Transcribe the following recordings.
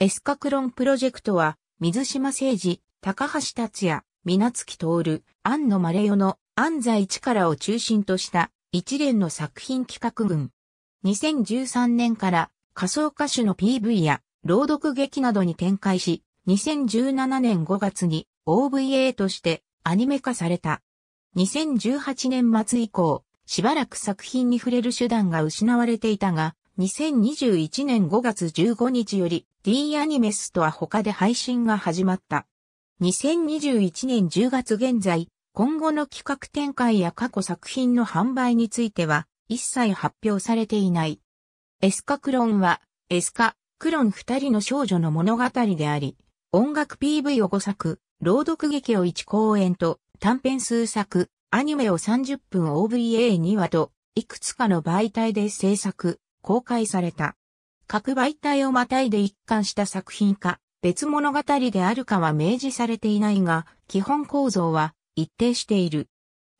エスカクロンプロジェクトは、水島誠二、高橋達也、水月徹、安野丸代の安西力を中心とした一連の作品企画群。2013年から仮想歌手の PV や朗読劇などに展開し、2017年5月に OVA としてアニメ化された。2018年末以降、しばらく作品に触れる手段が失われていたが、2021年5月15日より D アニメスとは他で配信が始まった。2021年10月現在、今後の企画展開や過去作品の販売については一切発表されていない。エスカクロンは、エスカ、クロン二人の少女の物語であり、音楽 PV を5作、朗読劇を1公演と、短編数作、アニメを30分 OVA2 話と、いくつかの媒体で制作、公開された。各媒体をまたいで一貫した作品か、別物語であるかは明示されていないが、基本構造は一定している。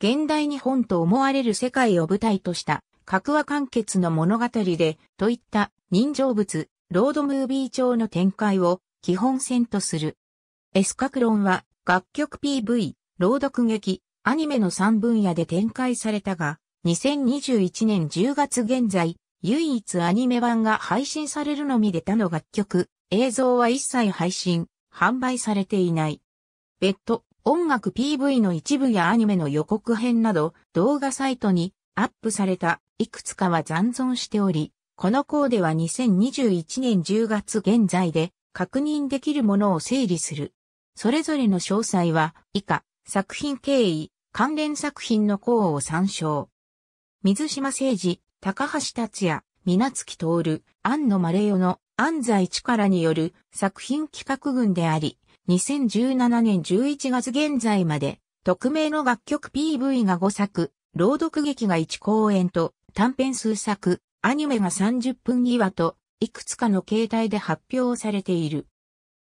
現代日本と思われる世界を舞台とした、格話完結の物語で、といった人情物、ロードムービー調の展開を基本線とする。エスカクロンは楽曲 PV、朗読劇、アニメの3分野で展開されたが、2021年10月現在、唯一アニメ版が配信されるのみで他の楽曲、映像は一切配信、販売されていない。別途、音楽 PV の一部やアニメの予告編など、動画サイトにアップされたいくつかは残存しており、この項では2021年10月現在で確認できるものを整理する。それぞれの詳細は以下、作品経緯、関連作品の項を参照。水島誠二、高橋達也、水月徹、安野丸代の安西力による作品企画群であり、2017年11月現在まで、匿名の楽曲 PV が5作、朗読劇が1公演と、短編数作、アニメが30分際と、いくつかの形態で発表されている。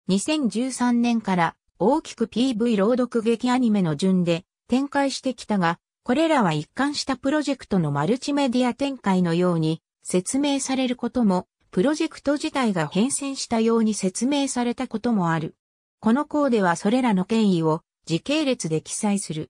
2013年から大きく PV 朗読劇アニメの順で展開してきたが、これらは一貫したプロジェクトのマルチメディア展開のように説明されることも、プロジェクト自体が変遷したように説明されたこともある。この項ではそれらの権威を時系列で記載する。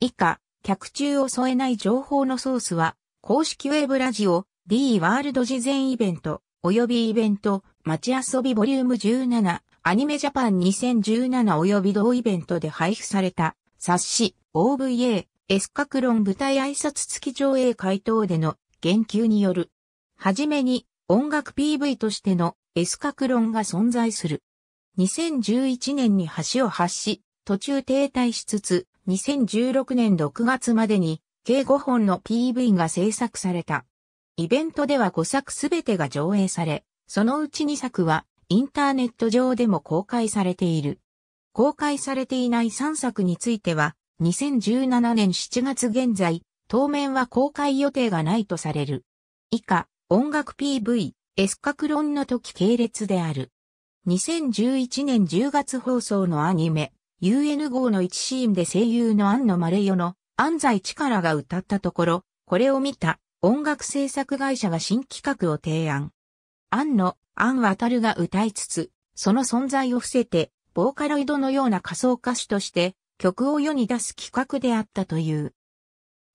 以下、客中を添えない情報のソースは、公式ウェブラジオ、D ワールド事前イベント、及びイベント、街遊びボリューム17、アニメジャパン2017及び同イベントで配布された、冊子、OVA、エスカクロン舞台挨拶付き上映会等での言及による。はじめに音楽 PV としてのエスカクロンが存在する。2011年に橋を発し、途中停滞しつつ、2016年6月までに計5本の PV が制作された。イベントでは5作すべてが上映され、そのうち2作はインターネット上でも公開されている。公開されていない3作については2017年7月現在、当面は公開予定がないとされる。以下、音楽 PV、エスカクロンの時系列である。2011年10月放送のアニメ、UN 号の1シーンで声優の安野丸代の安西力が歌ったところ、これを見た音楽制作会社が新企画を提案。安野、安渡が歌いつつ、その存在を伏せて、ボーカロイドのような仮想歌手として、曲を世に出す企画であったという。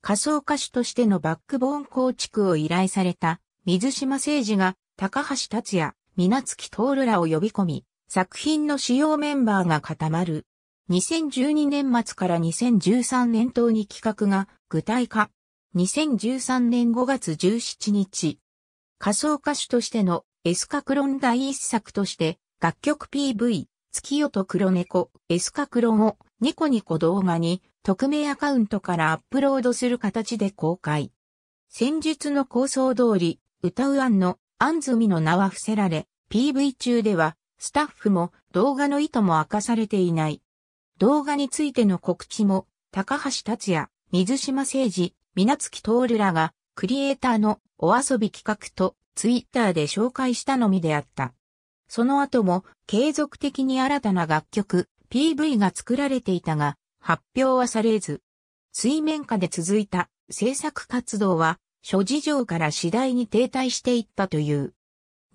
仮想歌手としてのバックボーン構築を依頼された水島誠二が高橋達也、水月徹らを呼び込み、作品の主要メンバーが固まる。2012年末から2013年等に企画が具体化。2013年5月17日。仮想歌手としてのエスカクロン第一作として楽曲 PV、月夜と黒猫、エスカクロンをニコニコ動画に匿名アカウントからアップロードする形で公開。先日の構想通り、歌う案の安住の名は伏せられ、PV 中ではスタッフも動画の意図も明かされていない。動画についての告知も、高橋達也、水島誠二、水月徹らが、クリエイターのお遊び企画とツイッターで紹介したのみであった。その後も継続的に新たな楽曲、PV が作られていたが、発表はされず、水面下で続いた制作活動は、諸事情から次第に停滞していったという。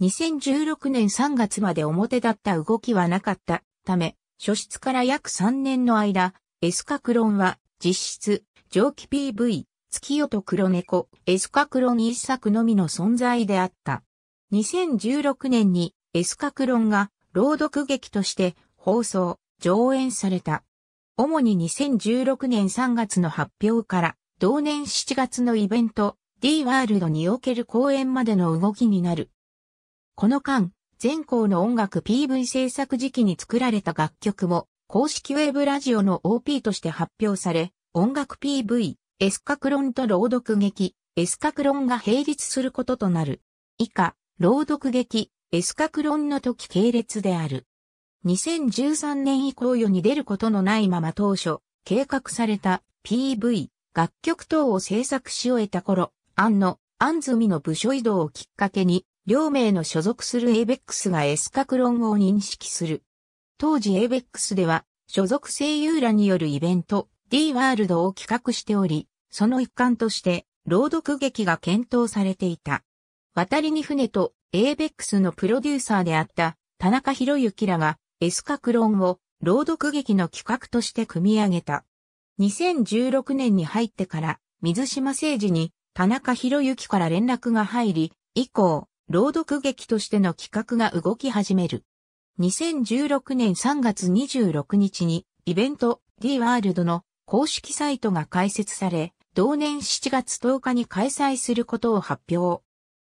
2016年3月まで表だった動きはなかったため、初出から約3年の間、エスカクロンは実質、蒸気 PV、月夜と黒猫、エスカクロン一作のみの存在であった。2016年にエスカクロンが朗読劇として放送、上演された。主に2016年3月の発表から、同年7月のイベント、D ワールドにおける公演までの動きになる。この間、全校の音楽 PV 制作時期に作られた楽曲も、公式ウェブラジオの OP として発表され、音楽 PV、エスカクロンと朗読劇、エスカクロンが並立することとなる。以下、朗読劇、エスカクロンの時系列である。2013年以降世に出ることのないまま当初、計画された PV、楽曲等を制作し終えた頃、安野、安住の部署移動をきっかけに、両名の所属する ABEX が S 格論を認識する。当時 ABEX では、所属声優らによるイベント、D ワールドを企画しており、その一環として、朗読劇が検討されていた。渡りに船と ABEX のプロデューサーであった田中博之らがエスカクロンを朗読劇の企画として組み上げた。2016年に入ってから水島誠司に田中博之から連絡が入り、以降、朗読劇としての企画が動き始める。2016年3月26日にイベント D ワールドの公式サイトが開設され、同年7月10日に開催することを発表。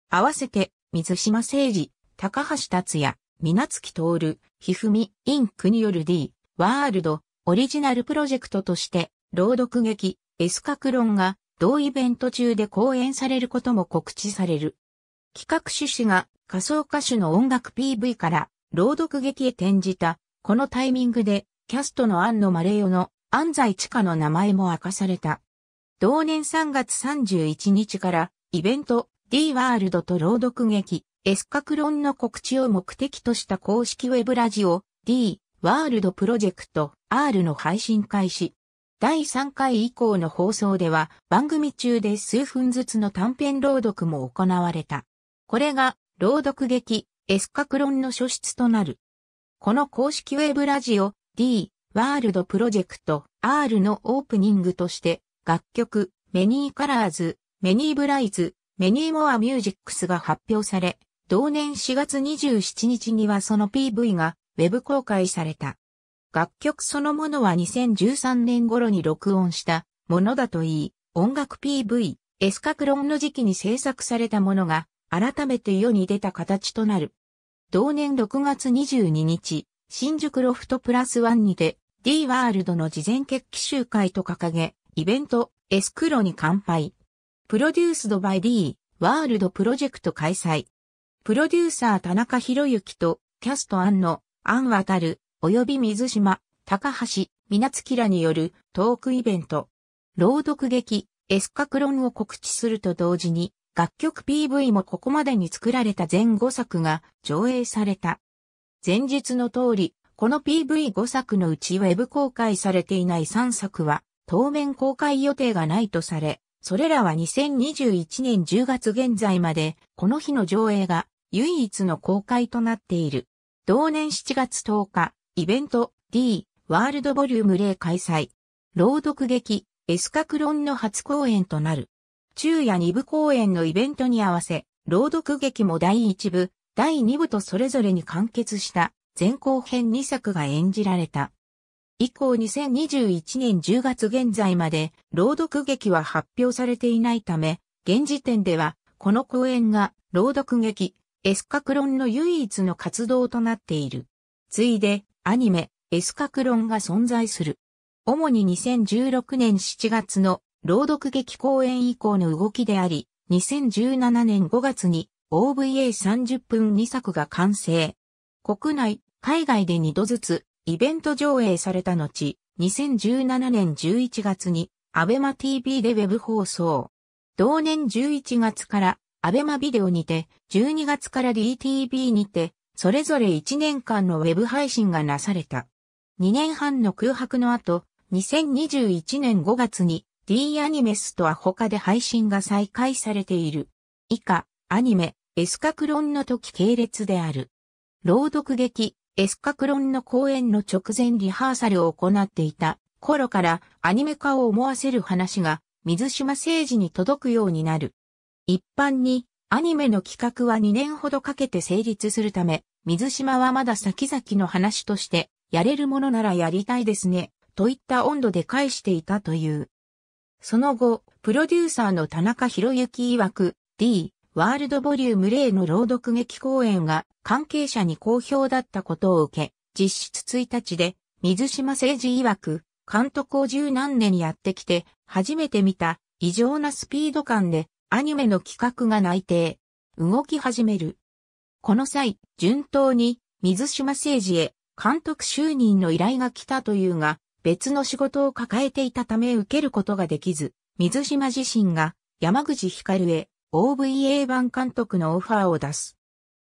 合わせて、水島誠二、高橋達也、水月徹、ひふみ、インクによる D、ワールド、オリジナルプロジェクトとして、朗読劇、エスカクロンが、同イベント中で公演されることも告知される。企画趣旨が仮想歌手の音楽 PV から朗読劇へ転じた、このタイミングでキャストの安野マレヨの安西地下の名前も明かされた。同年3月31日からイベント D ワールドと朗読劇エスカクロンの告知を目的とした公式ウェブラジオ D ワールドプロジェクト R の配信開始。第3回以降の放送では番組中で数分ずつの短編朗読も行われた。これが朗読劇エスカクロンの初出となる。この公式ウェブラジオ D ワールドプロジェクト R のオープニングとして楽曲メニーカラーズ、メニーブライズ、メニーモアミュージックスが発表され、同年4月27日にはその PV がウェブ公開された。楽曲そのものは2013年頃に録音したものだといい、音楽 PV、エスカクロンの時期に制作されたものが改めて世に出た形となる。同年6月22日、新宿ロフトプラスワンにて D ワールドの事前決起集会と掲げ、イベントエスクロに乾杯。プロデュースドバイ D ワールドプロジェクト開催。プロデューサー田中博之と、キャスト案の、案渡る、及び水島、高橋、みなつきらによるトークイベント。朗読劇、エスカクロンを告知すると同時に、楽曲 PV もここまでに作られた全5作が上映された。前述の通り、この PV5 作のうちウェブ公開されていない3作は、当面公開予定がないとされ、それらは2021年10月現在まで、この日の上映が唯一の公開となっている。同年7月10日、イベント D ワールドボリューム0開催。朗読劇エスカクロンの初公演となる。昼夜2部公演のイベントに合わせ、朗読劇も第1部、第2部とそれぞれに完結した前後編2作が演じられた。以降2021年10月現在まで朗読劇は発表されていないため、現時点ではこの公演が朗読劇エスカクロンの唯一の活動となっている。ついで、アニメ、エスカクロンが存在する。主に2016年7月の朗読劇公演以降の動きであり、2017年5月に OVA30 分2作が完成。国内、海外で2度ずつイベント上映された後、2017年11月に ABEMATV でウェブ放送。同年11月からアベマビデオにて、12月から DTV にて、それぞれ1年間のウェブ配信がなされた。2年半の空白の後、2021年5月に D アニメスとは他で配信が再開されている。以下、アニメ、エスカクロンの時系列である。朗読劇、エスカクロンの公演の直前リハーサルを行っていた頃からアニメ化を思わせる話が水島誠二に届くようになる。一般にアニメの企画は2年ほどかけて成立するため、水島はまだ先々の話として、やれるものならやりたいですね、といった温度で返していたという。その後、プロデューサーの田中博之曰く、D、ワールドボリューム0の朗読劇公演が関係者に好評だったことを受け、実質1日で、水島誠治曰く、監督を十何年やってきて、初めて見た異常なスピード感でアニメの企画が内定。動き始める。この際、順当に、水島誠二へ、監督就任の依頼が来たというが、別の仕事を抱えていたため受けることができず、水島自身が、山口光へ、OVA 版監督のオファーを出す。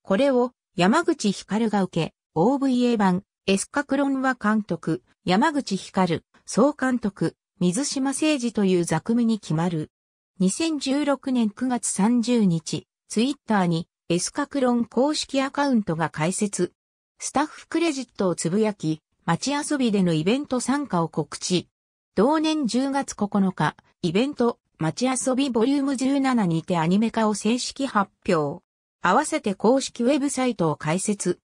これを、山口光が受け、OVA 版、エスカクロンは監督、山口光、総監督、水島誠二という座組に決まる。2016年9月30日、ツイッターに S カクロン公式アカウントが開設。スタッフクレジットをつぶやき、街遊びでのイベント参加を告知。同年10月9日、イベント、街遊びボリューム17にてアニメ化を正式発表。合わせて公式ウェブサイトを開設。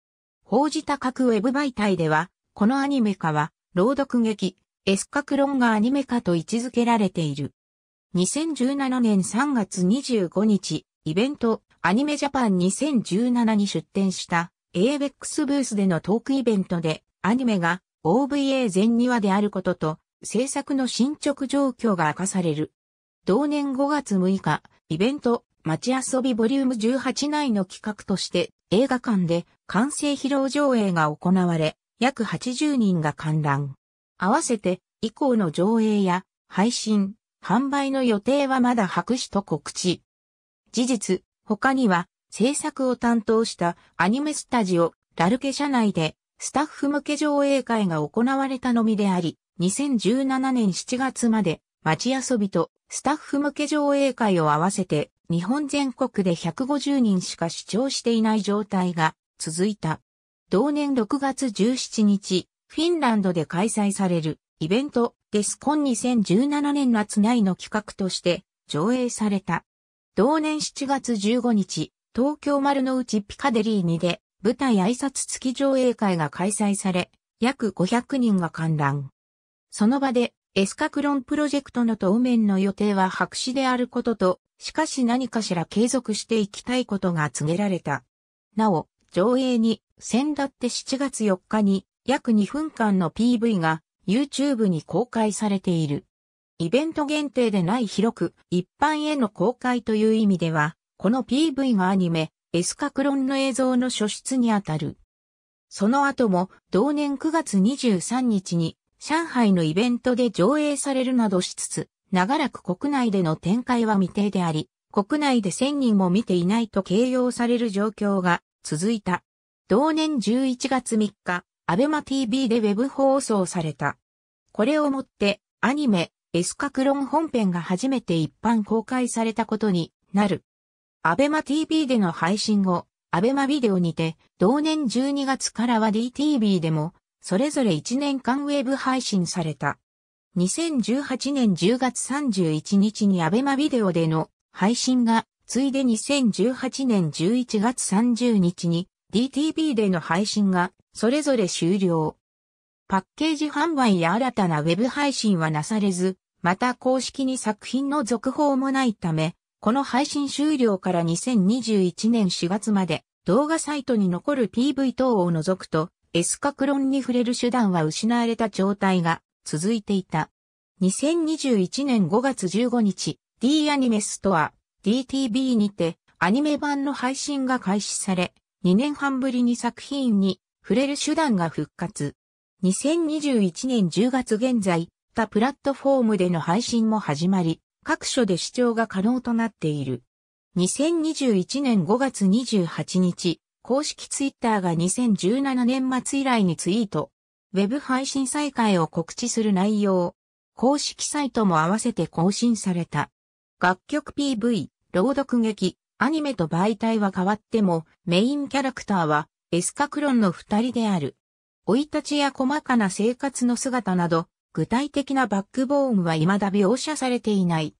報じた各ウェブ媒体では、このアニメ化は、朗読劇、エスカクロンがアニメ化と位置づけられている。2017年3月25日、イベント、アニメジャパン2017に出展した ABEX ブースでのトークイベントで、アニメが OVA 全2話であることと、制作の進捗状況が明かされる。同年5月6日、イベント、街遊びボリューム18内の企画として、映画館で完成披露上映が行われ、約80人が観覧。合わせて、以降の上映や配信、販売の予定はまだ白紙と告知。事実、他には制作を担当したアニメスタジオ、ラルケ社内でスタッフ向け上映会が行われたのみであり、2017年7月まで街遊びとスタッフ向け上映会を合わせて日本全国で150人しか視聴していない状態が続いた。同年6月17日、フィンランドで開催されるイベント、デスコン2017年夏内の企画として上映された。同年7月15日、東京丸の内ピカデリーにで舞台挨拶付き上映会が開催され、約500人が観覧。その場でエスカクロンプロジェクトの当面の予定は白紙であることと、しかし何かしら継続していきたいことが告げられた。なお、上映に、先だって7月4日に約2分間の PV が YouTube に公開されている。イベント限定でない広く一般への公開という意味では、この PV がアニメ、エスカクロンの映像の初出にあたる。その後も同年9月23日に上海のイベントで上映されるなどしつつ、長らく国内での展開は未定であり、国内で1000人も見ていないと形容される状況が続いた。同年11月3日、アベマ TV でウェブ放送された。これをもって、アニメ、エスカクロン本編が初めて一般公開されたことになる。アベマ TV での配信後、アベマビデオにて、同年12月からは DTV でも、それぞれ1年間ウェブ配信された。2018年10月31日にアベマビデオでの配信が、ついで2018年11月30日に DTV での配信がそれぞれ終了。パッケージ販売や新たなウェブ配信はなされず、また公式に作品の続報もないため、この配信終了から2021年4月まで動画サイトに残る PV 等を除くと、エスカクロンに触れる手段は失われた状態が続いていた。2021年5月15日、D アニメストア DTV にてアニメ版の配信が開始され、2年半ぶりに作品に触れる手段が復活。2021年10月現在、他プラットフォームでの配信も始まり、各所で視聴が可能となっている。2021年5月28日、公式ツイッターが2017年末以来にツイート。ウェブ配信再開を告知する内容。公式サイトも合わせて更新された。楽曲 PV、朗読劇、アニメと媒体は変わっても、メインキャラクターはエスカクロンの二人である。老い立ちや細かな生活の姿など、具体的なバックボーンは未だ描写されていない。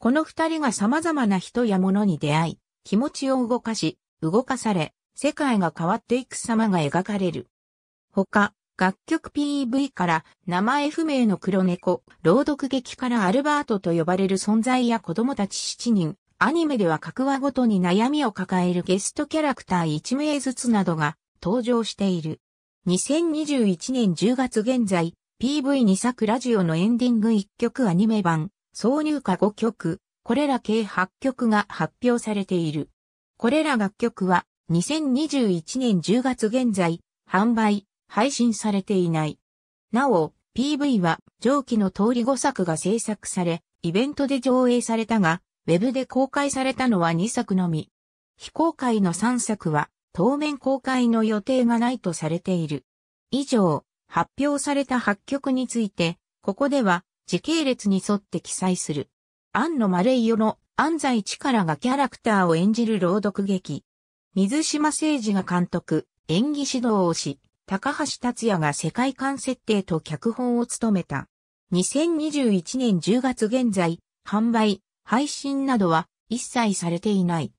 この二人が様々な人や物に出会い、気持ちを動かし、動かされ、世界が変わっていく様が描かれる。他、楽曲 PV から名前不明の黒猫、朗読劇からアルバートと呼ばれる存在や子供たち7人、アニメでは各話ごとに悩みを抱えるゲストキャラクター1名ずつなどが登場している。2021年10月現在、PV2 作ラジオのエンディング1曲アニメ版、挿入歌5曲、これら計8曲が発表されている。これら楽曲は2021年10月現在、販売、配信されていない。なお、PV は上記の通り5作が制作され、イベントで上映されたが、ウェブで公開されたのは2作のみ。非公開の3作は、当面公開の予定がないとされている。以上、発表された発曲について、ここでは、時系列に沿って記載する。庵野マレイヨの安西力がキャラクターを演じる朗読劇。水島誠二が監督、演技指導をし、高橋達也が世界観設定と脚本を務めた。2021年10月現在、販売、配信などは一切されていない。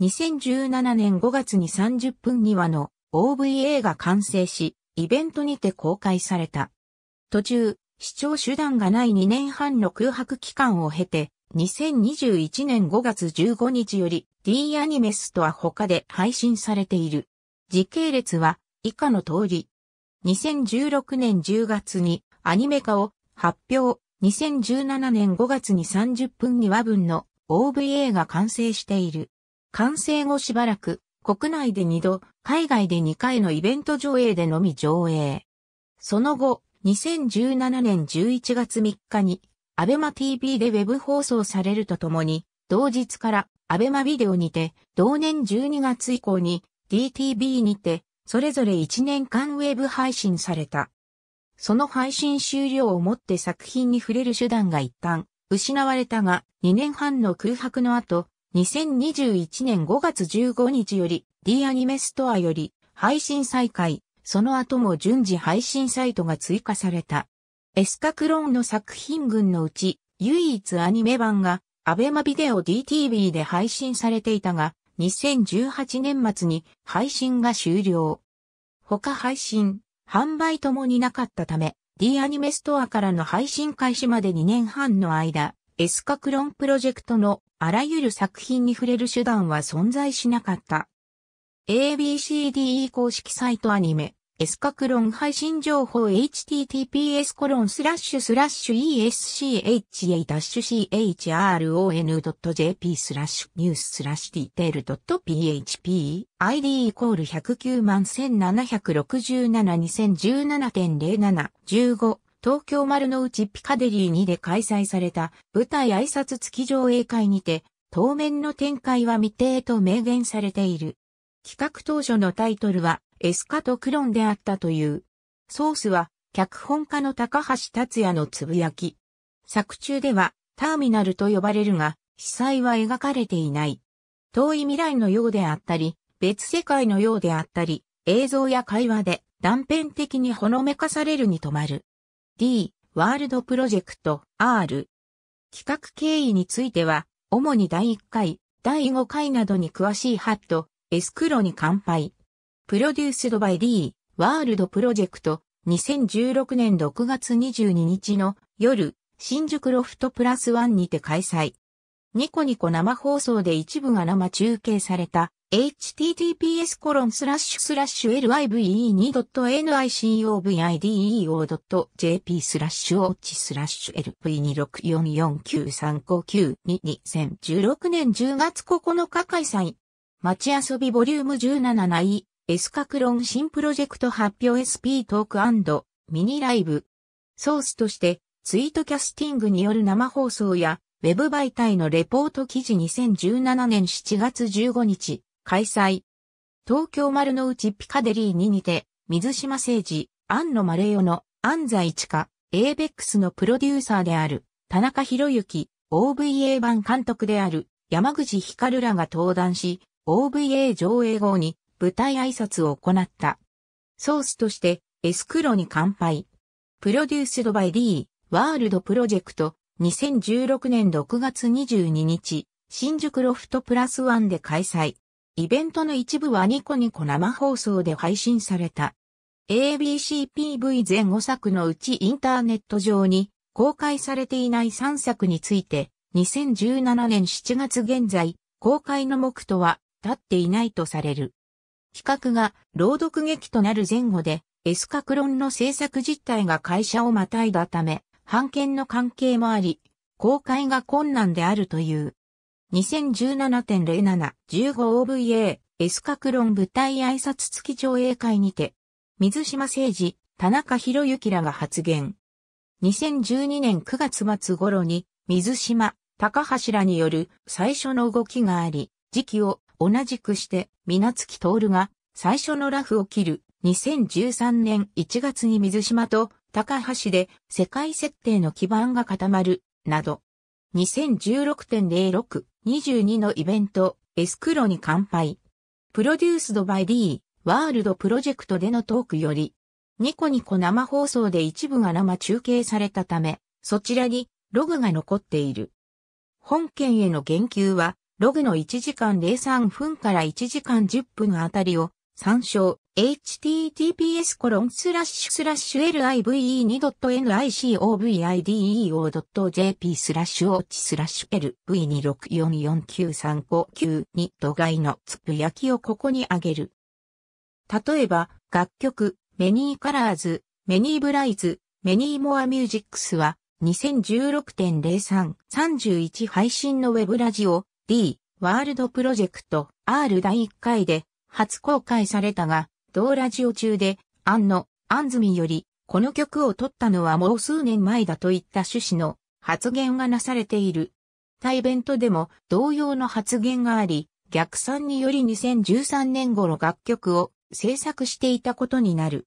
2017年5月に30分にはの OVA が完成し、イベントにて公開された。途中、視聴手段がない2年半の空白期間を経て、2021年5月15日より D アニメスとは他で配信されている。時系列は以下の通り。2016年10月にアニメ化を発表、2017年5月に30分2話分の OVA が完成している。完成後しばらく、国内で2度、海外で2回のイベント上映でのみ上映。その後、2017年11月3日に、アベマ TV でウェブ放送されるとともに、同日からアベマビデオにて、同年12月以降に DTV にて、それぞれ1年間ウェブ配信された。その配信終了をもって作品に触れる手段が一旦失われたが、2年半の空白の後、2021年5月15日より D アニメストアより配信再開、その後も順次配信サイトが追加された。エスカクローンの作品群のうち、唯一アニメ版が、アベマビデオ DTV で配信されていたが、2018年末に配信が終了。他配信、販売ともになかったため、D アニメストアからの配信開始まで2年半の間、エスカクロンプロジェクトのあらゆる作品に触れる手段は存在しなかった。ABCDE 公式サイトアニメ、エスカクロン配信情報 https コロンスラッシュスラッシュ escha-chron.jp スラッシュニューススラッシュディテール .php ID イコール109万17672017.07 15東京丸の内ピカデリーにで開催された舞台挨拶付き上映会にて当面の展開は未定と明言されている。企画当初のタイトルはエスカとクロンであったという。ソースは、脚本家の高橋達也のつぶやき。作中では、ターミナルと呼ばれるが、被災は描かれていない。遠い未来のようであったり、別世界のようであったり、映像や会話で断片的にほのめかされるに止まる。D、ワールドプロジェクト R。企画経緯については、主に第1回、第5回などに詳しいハット、エスクロに乾杯。プロデュースドバイ D、ワールドプロジェクト、2016年6月22日の夜、新宿ロフトプラスワンにて開催。ニコニコ生放送で一部が生中継された https コロンスラッシュスラッシュ live2.nicovide.jp スラッシュオーチスラッシュ LV2644935922016 年10月9日開催。街遊びボリューム17ないエスカクロン新プロジェクト発表 SP トークミニライブ。ソースとして、ツイートキャスティングによる生放送や、ウェブ媒体のレポート記事2017年7月15日、開催。東京丸の内ピカデリーに似て、水島誠治、安野マレヨの安西地下、エーベックスのプロデューサーである、田中博之、OVA 版監督である、山口光らが登壇し、OVA 上映後に、舞台挨拶を行った。ソースとして、エスクロに乾杯。プロデュースドバイ D、ワールドプロジェクト、2016年6月22日、新宿ロフトプラスワンで開催。イベントの一部はニコニコ生放送で配信された。ABCPV 全5作のうちインターネット上に公開されていない3作について、2017年7月現在、公開の目途は立っていないとされる。企画が朗読劇となる前後で、エスカクロンの制作実態が会社をまたいだため、版権の関係もあり、公開が困難であるという。2017.07-15OVA エスカクロン舞台挨拶付き上映会にて、水島誠司、田中博之らが発言。2012年9月末頃に、水島、高橋らによる最初の動きがあり、時期を同じくして、水月徹が最初のラフを切る2013年1月に水島と高橋で世界設定の基盤が固まる、など。2016.06、22のイベント、エスクロに乾杯。プロデュースドバイ D、ワールドプロジェクトでのトークより、ニコニコ生放送で一部が生中継されたため、そちらにログが残っている。本件への言及はログの1時間03分から1時間10分あたりを参照、https コロンスラッシュスラッシュ live2.nicovide.jp スラッシュオーチスラッシュ l v 2 6 4 4 9 3 5 9に度外のつぶやきをここにあげる。例えば、楽曲、メニーカラーズ、メニーブライズ、メニーモアミュージックスは、2016.0331配信のウェブラジオ、D、ワールドプロジェクト R 第1回で初公開されたが、同ラジオ中で、アンの、アンズミより、この曲を取ったのはもう数年前だといった趣旨の発言がなされている。対イベントでも同様の発言があり、逆算により2013年頃楽曲を制作していたことになる。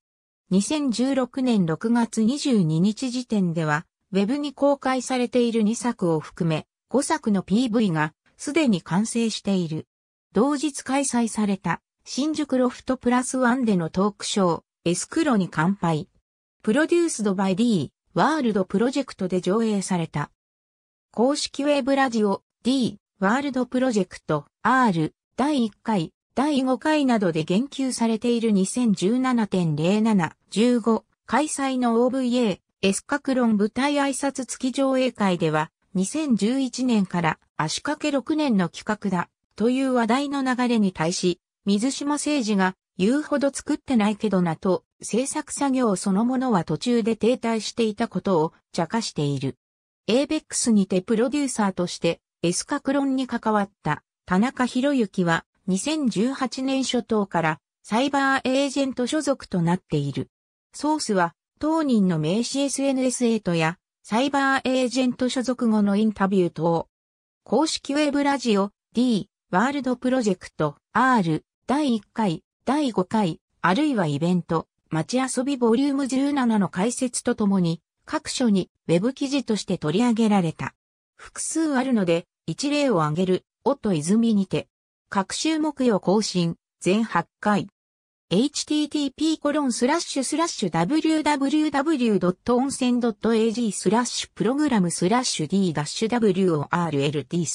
2016年6月22日時点では、ウェブに公開されている2作を含め、5作の PV がすでに完成している。同日開催された新宿ロフトプラスワンでのトークショー、エスクロに乾杯。プロデュースドバイ D、ワールドプロジェクトで上映された。公式ウェブラジオ D、ワールドプロジェクト R、第1回、第5回などで言及されている2017.0715開催の OVA、エスカクロン舞台挨拶付き上映会では、2011年から足掛け6年の企画だという話題の流れに対し、水島誠二が言うほど作ってないけどなと、制作作業そのものは途中で停滞していたことを茶化している。ABEX にてプロデューサーとしてエスカクロンに関わった田中博之は2018年初頭からサイバーエージェント所属となっている。ソースは当人の名刺 SNS エやサイバーエージェント所属後のインタビュー等。公式ウェブラジオ D ワールドプロジェクト R 第1回、第5回、あるいはイベント、街遊びボリューム17の解説とともに、各所にウェブ記事として取り上げられた。複数あるので、一例を挙げる、おッ泉にて、各週木曜更新、全8回。http://www.onsen.ag スラッシュプログラムスラッシュ d-world ス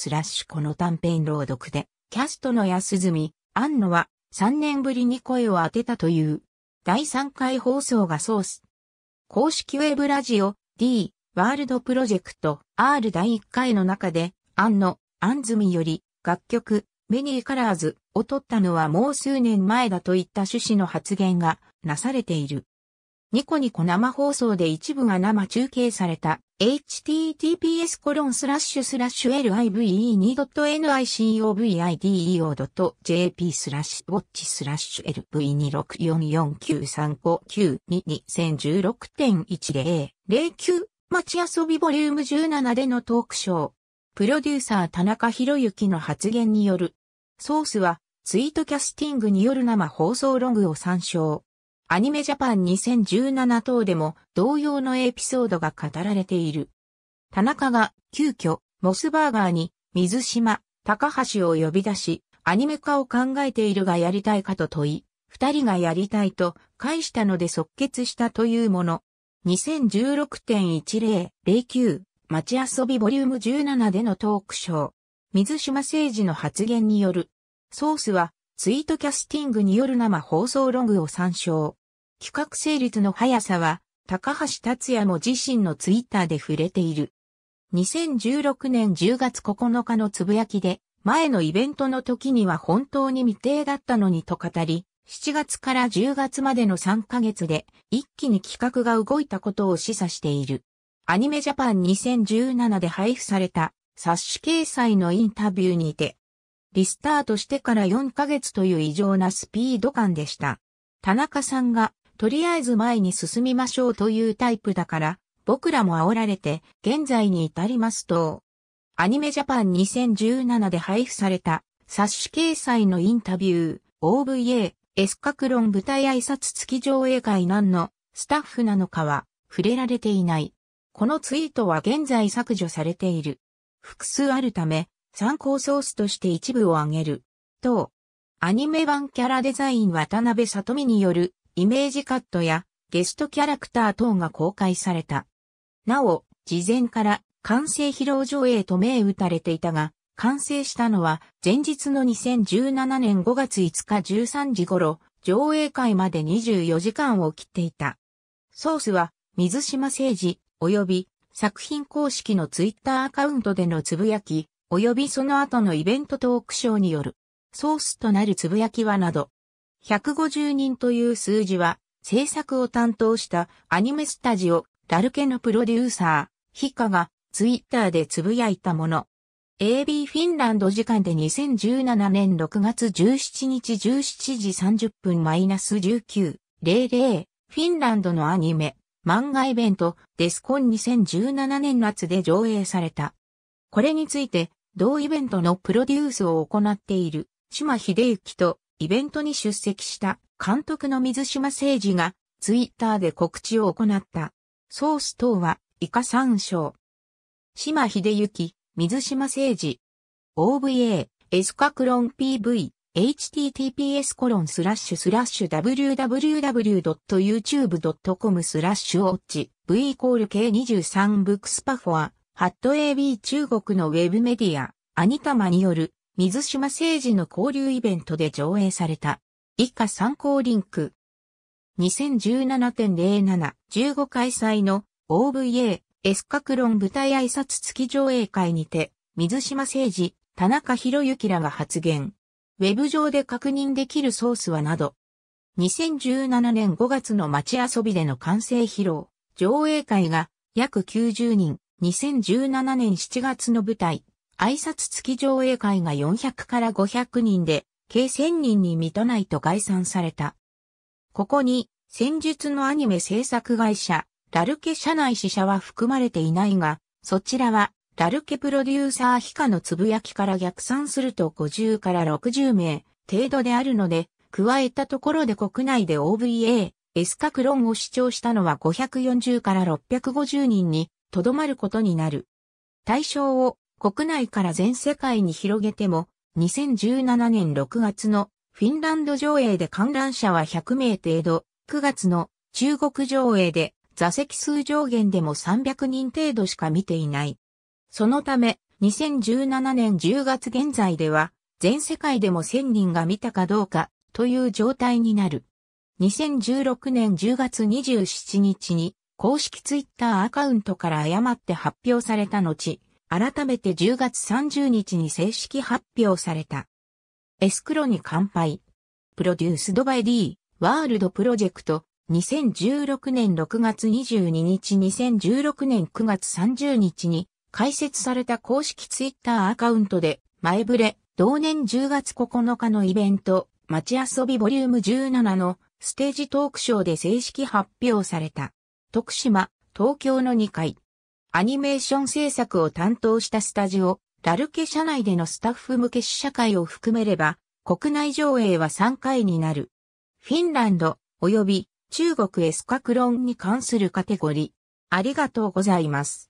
ラッシュこの短編朗読で、キャストの安住、安野は3年ぶりに声を当てたという。第3回放送がソース。公式ウェブラジオ D ワールドプロジェクト R 第1回の中で、安野、安住より楽曲、メニーカラーズを取ったのはもう数年前だといった趣旨の発言がなされている。ニコニコ生放送で一部が生中継された https コロンスラッシュスラッシュ live2.nicovideo.jp スラッシュウォッチスラッシュ l v 2 6 4 4 9 3 9 2 0 1 6 1 0 0 9街遊びボリューム17でのトークショー。プロデューサー田中博之の発言によるソースは、ツイートキャスティングによる生放送ログを参照。アニメジャパン2017等でも同様のエピソードが語られている。田中が急遽モスバーガーに水島、高橋を呼び出し、アニメ化を考えているがやりたいかと問い、二人がやりたいと返したので即決したというもの。2016.1009街遊びボリューム17でのトークショー。水島誠治の発言による。ソースは、ツイートキャスティングによる生放送ログを参照。企画成立の速さは、高橋達也も自身のツイッターで触れている。2016年10月9日のつぶやきで、前のイベントの時には本当に未定だったのにと語り、7月から10月までの3ヶ月で一気に企画が動いたことを示唆している。アニメジャパン2017で配布された冊子掲載のインタビューにて、リスタートしてから4ヶ月という異常なスピード感でした。田中さんが、とりあえず前に進みましょうというタイプだから、僕らも煽られて、現在に至りますと、アニメジャパン2017で配布された、冊子掲載のインタビュー、OVA、エスカクロン舞台挨拶付き上映会何のスタッフなのかは触れられていない。このツイートは現在削除されている。複数あるため、参考ソースとして一部を挙げる。と、アニメ版キャラデザイン渡辺里美によるイメージカットやゲストキャラクター等が公開された。なお、事前から完成披露上映と銘打たれていたが、完成したのは前日の2017年5月5日13時頃、上映会まで24時間を切っていた。ソースは水島誠二及び作品公式のツイッターアカウントでのつぶやき、及びその後のイベントトークショーによる、ソースとなるつぶやきはなど、150人という数字は、制作を担当したアニメスタジオ、ラルケのプロデューサー、ヒカがツイッターでつぶやいたもの。AB フィンランド時間で2017年6月17日17時30分 -1900、フィンランドのアニメ、漫画イベント、デスコン2017年夏で上映された。これについて、同イベントのプロデュースを行っている、島秀幸と、イベントに出席した監督の水島誠二が、ツイッターで告知を行った。ソース等は、以下参照。島秀幸、水島誠二。OVA、エスカクロン PV。https コロンスラッシュスラッシュ www.youtube.com スラッシュオッチ v イコール k23 ブックスパフォアハット AB 中国のウェブメディアアニタマによる水島政治の交流イベントで上映された以下参考リンク2017.07 15開催の OVA エスカクロン舞台挨拶付き上映会にて水島政治田中博之らが発言ウェブ上で確認できるソースはなど、2017年5月の街遊びでの完成披露、上映会が約90人、2017年7月の舞台、挨拶付き上映会が400から500人で、計1000人に満たないと概算された。ここに、戦術のアニメ制作会社、ラルケ社内支社は含まれていないが、そちらはダルケプロデューサーヒカのつぶやきから逆算すると50から60名程度であるので、加えたところで国内で OVA、S 格論を主張したのは540から650人にとどまることになる。対象を国内から全世界に広げても、2017年6月のフィンランド上映で観覧者は100名程度、9月の中国上映で座席数上限でも300人程度しか見ていない。そのため、2017年10月現在では、全世界でも1000人が見たかどうかという状態になる。2016年10月27日に公式ツイッターアカウントから誤って発表された後、改めて10月30日に正式発表された。エスクロに乾杯。プロデュースドバイ D ワールドプロジェクト2016年6月22日2016年9月30日に開設された公式ツイッターアカウントで、前触れ、同年10月9日のイベント、街遊びボリューム17のステージトークショーで正式発表された。徳島、東京の2回。アニメーション制作を担当したスタジオ、ラルケ社内でのスタッフ向け試写会を含めれば、国内上映は3回になる。フィンランド、及び中国エスカクロンに関するカテゴリー。ありがとうございます。